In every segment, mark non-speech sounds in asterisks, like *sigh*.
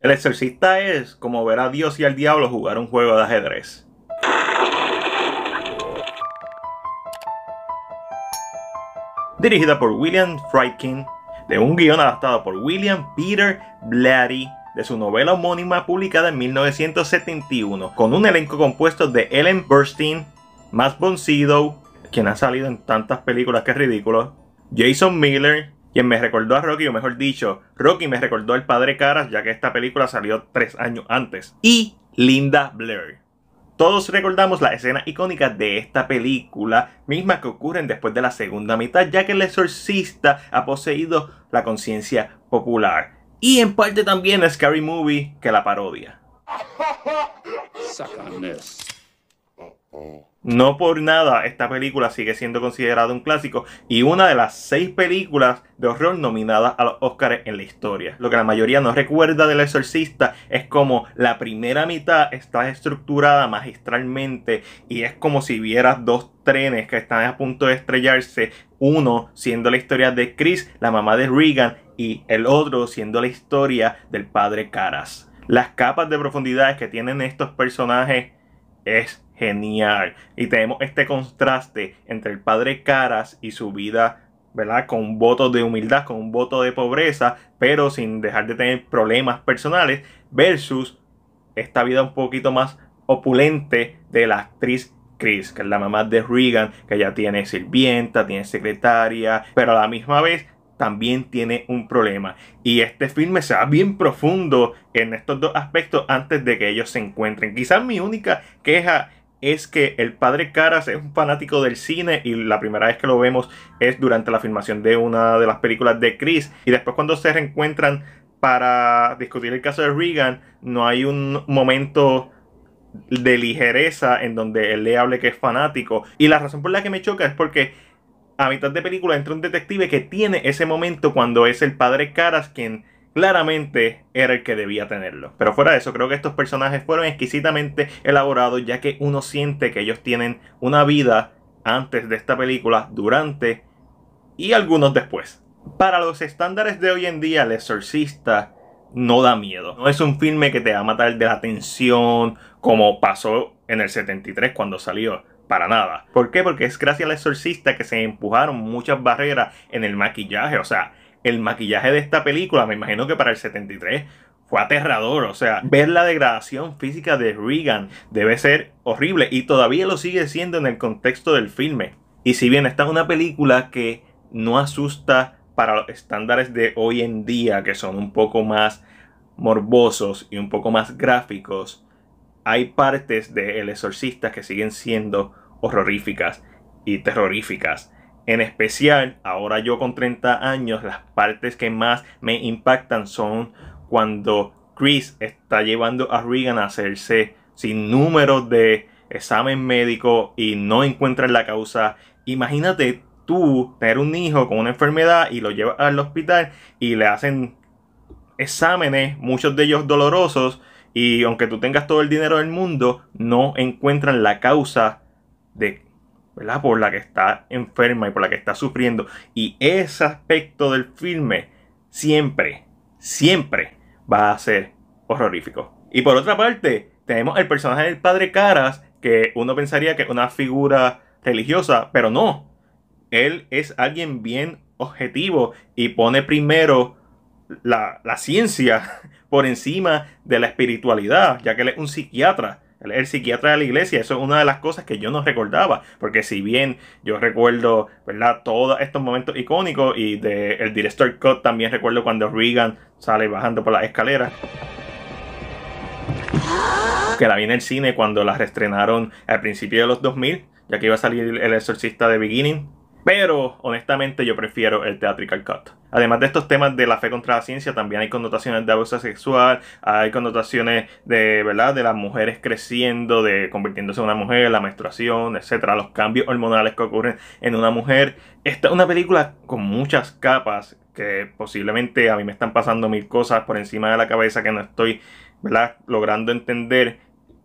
El exorcista es como ver a Dios y al diablo jugar un juego de ajedrez. Dirigida por William Friedkin, de un guión adaptado por William Peter Blatty de su novela homónima publicada en 1971, con un elenco compuesto de Ellen Burstyn, Matt Boncido, quien ha salido en tantas películas que es ridículo, Jason Miller, quien me recordó a Rocky, o mejor dicho, Rocky me recordó al padre Caras, ya que esta película salió tres años antes. Y Linda Blair. Todos recordamos la escena icónica de esta película, misma que ocurren después de la segunda mitad, ya que el exorcista ha poseído la conciencia popular. Y en parte también Scary Movie, que la parodia. No por nada, esta película sigue siendo considerada un clásico y una de las seis películas de horror nominadas a los Oscars en la historia. Lo que la mayoría no recuerda del exorcista es como la primera mitad está estructurada magistralmente y es como si vieras dos trenes que están a punto de estrellarse, uno siendo la historia de Chris, la mamá de Regan, y el otro siendo la historia del padre Caras. Las capas de profundidades que tienen estos personajes es genial. Y tenemos este contraste entre el padre Caras y su vida, ¿verdad? Con un voto de humildad, con un voto de pobreza, pero sin dejar de tener problemas personales, versus esta vida un poquito más opulente de la actriz Chris, que es la mamá de Regan, que ya tiene sirvienta, tiene secretaria, pero a la misma vez también tiene un problema. Y este filme se va bien profundo en estos dos aspectos antes de que ellos se encuentren. Quizás mi única queja es que el padre Caras es un fanático del cine y la primera vez que lo vemos es durante la filmación de una de las películas de Chris y después cuando se reencuentran para discutir el caso de Regan no hay un momento de ligereza en donde él le hable que es fanático y la razón por la que me choca es porque a mitad de película entra un detective que tiene ese momento cuando es el padre Caras quien claramente era el que debía tenerlo. Pero fuera de eso, creo que estos personajes fueron exquisitamente elaborados ya que uno siente que ellos tienen una vida antes de esta película, durante y algunos después. Para los estándares de hoy en día, El Exorcista no da miedo. No es un filme que te va a matar de la tensión como pasó en el 73 cuando salió. Para nada. ¿Por qué? Porque es gracias al exorcista que se empujaron muchas barreras en el maquillaje. O sea, el maquillaje de esta película, me imagino que para el 73 fue aterrador. O sea, ver la degradación física de Regan debe ser horrible y todavía lo sigue siendo en el contexto del filme. Y si bien esta es una película que no asusta para los estándares de hoy en día, que son un poco más morbosos y un poco más gráficos, hay partes de El Exorcista que siguen siendo horroríficas y terroríficas. En especial, ahora yo con 30 años, las partes que más me impactan son cuando Chris está llevando a Regan a hacerse sin número de examen médico y no encuentran la causa. Imagínate tú tener un hijo con una enfermedad y lo llevas al hospital y le hacen exámenes, muchos de ellos dolorosos, y aunque tú tengas todo el dinero del mundo, no encuentran la causa de por la que está enferma y por la que está sufriendo. Y ese aspecto del filme siempre, siempre va a ser horrorífico. Y por otra parte, tenemos el personaje del padre Caras, que uno pensaría que es una figura religiosa, pero no. Él es alguien bien objetivo y pone primero la, la ciencia *laughs* por encima de la espiritualidad, ya que él es un psiquiatra el, psiquiatra de la iglesia. Eso es una de las cosas que yo no recordaba, porque si bien yo recuerdo, ¿verdad? Todos estos momentos icónicos y del director Cut también recuerdo cuando Regan sale bajando por las escaleras. Que la vi en el cine cuando la restrenaron al principio de los 2000, ya que iba a salir El Exorcista de Beginning, pero honestamente yo prefiero el theatrical cut. Además de estos temas de la fe contra la ciencia, también hay connotaciones de abuso sexual, hay connotaciones de, ¿verdad? De las mujeres creciendo, de convirtiéndose en una mujer, la menstruación, etcétera, los cambios hormonales que ocurren en una mujer. Esta es una película con muchas capas que posiblemente a mí me están pasando mil cosas por encima de la cabeza que no estoy, ¿verdad? Logrando entender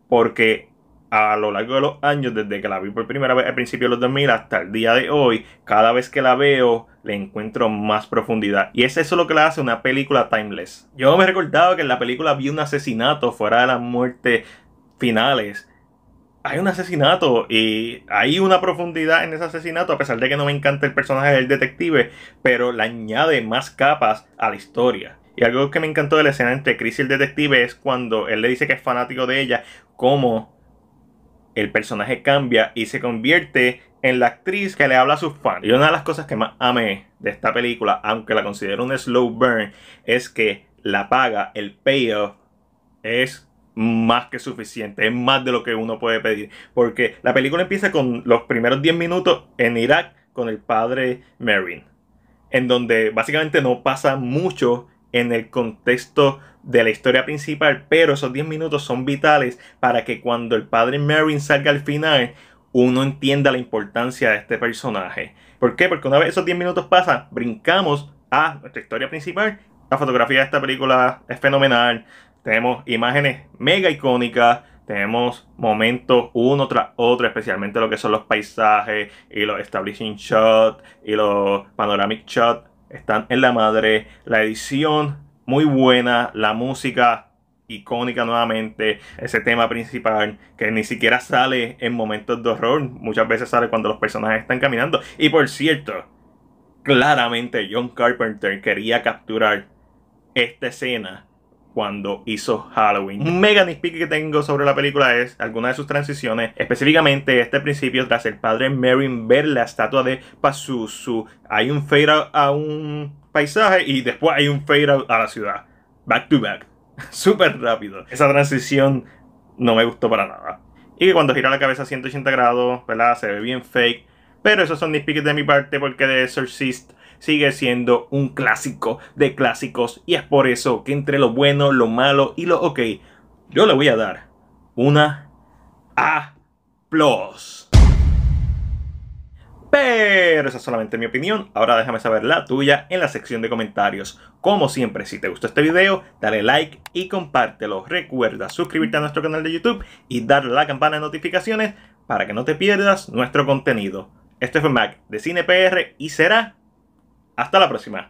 porque a lo largo de los años, desde que la vi por primera vez al principio de los 2000 hasta el día de hoy, cada vez que la veo le encuentro más profundidad. Y es eso lo que la hace una película timeless. Yo me recordaba que en la película vi un asesinato fuera de las muertes finales. Hay un asesinato y hay una profundidad en ese asesinato, a pesar de que no me encanta el personaje del detective, pero le añade más capas a la historia. Y algo que me encantó de la escena entre Chris y el detective es cuando él le dice que es fanático de ella, como el personaje cambia y se convierte en la actriz que le habla a sus fans. Y una de las cosas que más amé de esta película, aunque la considero un slow burn, es que la paga, el payoff, es más que suficiente, es más de lo que uno puede pedir. Porque la película empieza con los primeros 10 minutos en Irak con el padre Marin, en donde básicamente no pasa mucho en el contexto de la historia principal, pero esos 10 minutos son vitales para que cuando el padre Merrin salga al final, uno entienda la importancia de este personaje. ¿Por qué? Porque una vez esos 10 minutos pasan, brincamos a nuestra historia principal. La fotografía de esta película es fenomenal. Tenemos imágenes mega icónicas. Tenemos momentos uno tras otro, especialmente lo que son los paisajes y los establishing shots y los panoramic shots están en la madre. La edición muy buena, la música icónica nuevamente, ese tema principal que ni siquiera sale en momentos de horror, muchas veces sale cuando los personajes están caminando. Y por cierto, claramente John Carpenter quería capturar esta escena cuando hizo Halloween. Un mega nitpick que tengo sobre la película es alguna de sus transiciones, específicamente este principio tras el padre Merrin ver la estatua de Pazuzu, hay un fade out a un paisaje y después hay un fade out a la ciudad, back to back, *laughs* súper rápido. Esa transición no me gustó para nada. Y que cuando gira la cabeza a 180 grados, ¿verdad? Se ve bien fake. Pero esos son nitpicks de mi parte porque de Exorcist sigue siendo un clásico de clásicos y es por eso que entre lo bueno, lo malo y lo ok, yo le voy a dar una A. Plus. Pero esa es solamente mi opinión, ahora déjame saber la tuya en la sección de comentarios. Como siempre, si te gustó este video, dale like y compártelo. Recuerda suscribirte a nuestro canal de YouTube y darle la campana de notificaciones para que no te pierdas nuestro contenido. Este fue Mac de CinePR y será hasta la próxima.